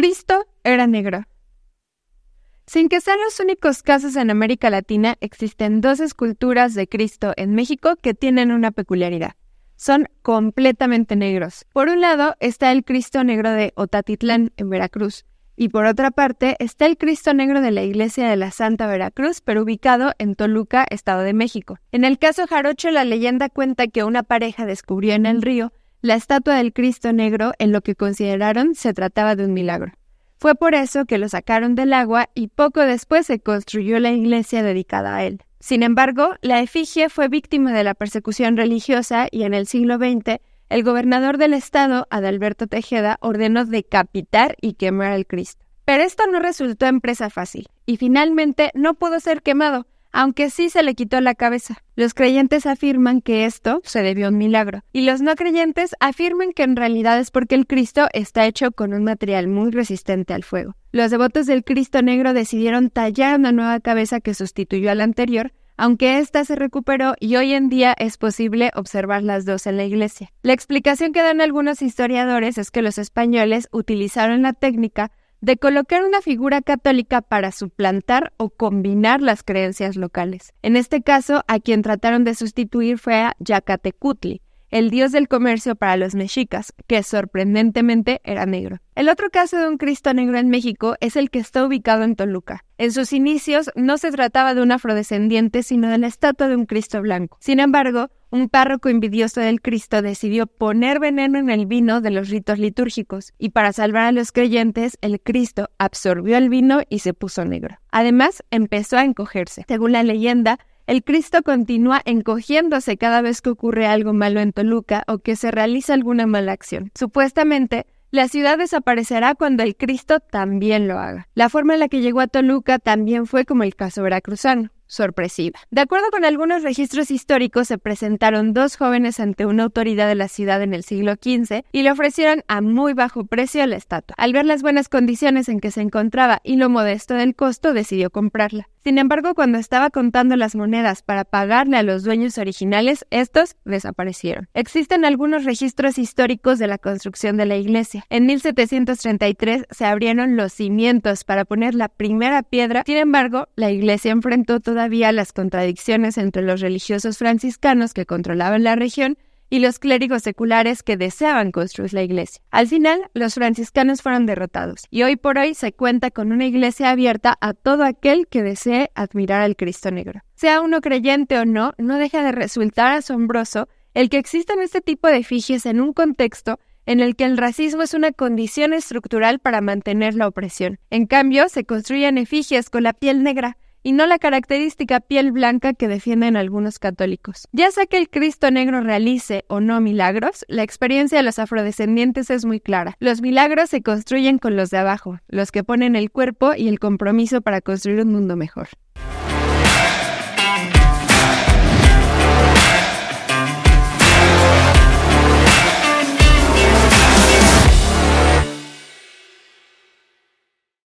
Cristo era negro. Sin que sean los únicos casos en América Latina, existen dos esculturas de Cristo en México que tienen una peculiaridad. Son completamente negros. Por un lado está el Cristo negro de Otatitlán, en Veracruz, y por otra parte está el Cristo negro de la iglesia de la Santa Veracruz, pero ubicado en Toluca, Estado de México. En el caso Jarocho, la leyenda cuenta que una pareja descubrió en el río la estatua del Cristo Negro en lo que consideraron se trataba de un milagro. Fue por eso que lo sacaron del agua y poco después se construyó la iglesia dedicada a él. Sin embargo, la efigie fue víctima de la persecución religiosa y en el siglo XX el gobernador del estado, Adalberto Tejeda, ordenó decapitar y quemar al Cristo. Pero esto no resultó empresa fácil y finalmente no pudo ser quemado, aunque sí se le quitó la cabeza. Los creyentes afirman que esto se debió a un milagro, y los no creyentes afirman que en realidad es porque el Cristo está hecho con un material muy resistente al fuego. Los devotos del Cristo negro decidieron tallar una nueva cabeza que sustituyó a la anterior, aunque ésta se recuperó y hoy en día es posible observar las dos en la iglesia. La explicación que dan algunos historiadores es que los españoles utilizaron la técnica de colocar una figura católica para suplantar o combinar las creencias locales. En este caso, a quien trataron de sustituir fue a Yacatecutli, el dios del comercio para los mexicas, que sorprendentemente era negro. El otro caso de un Cristo negro en México es el que está ubicado en Toluca. En sus inicios no se trataba de un afrodescendiente, sino de la estatua de un Cristo blanco. Sin embargo, un párroco envidioso del Cristo decidió poner veneno en el vino de los ritos litúrgicos, y para salvar a los creyentes, el Cristo absorbió el vino y se puso negro. Además, empezó a encogerse. Según la leyenda, el Cristo continúa encogiéndose cada vez que ocurre algo malo en Toluca o que se realiza alguna mala acción. Supuestamente, la ciudad desaparecerá cuando el Cristo también lo haga. La forma en la que llegó a Toluca también fue como el caso veracruzano, sorpresiva. De acuerdo con algunos registros históricos, se presentaron dos jóvenes ante una autoridad de la ciudad en el siglo XV y le ofrecieron a muy bajo precio la estatua. Al ver las buenas condiciones en que se encontraba y lo modesto del costo, decidió comprarla. Sin embargo, cuando estaba contando las monedas para pagarle a los dueños originales, estos desaparecieron. Existen algunos registros históricos de la construcción de la iglesia. En 1733 se abrieron los cimientos para poner la primera piedra. Sin embargo, la iglesia enfrentó todavía las contradicciones entre los religiosos franciscanos que controlaban la región y los clérigos seculares que deseaban construir la iglesia. Al final, los franciscanos fueron derrotados y hoy por hoy se cuenta con una iglesia abierta a todo aquel que desee admirar al Cristo negro. Sea uno creyente o no, no deja de resultar asombroso el que existan este tipo de efigies en un contexto en el que el racismo es una condición estructural para mantener la opresión. En cambio, se construyen efigies con la piel negra, y no la característica piel blanca que defienden algunos católicos. Ya sea que el Cristo negro realice o no milagros, la experiencia de los afrodescendientes es muy clara. Los milagros se construyen con los de abajo, los que ponen el cuerpo y el compromiso para construir un mundo mejor.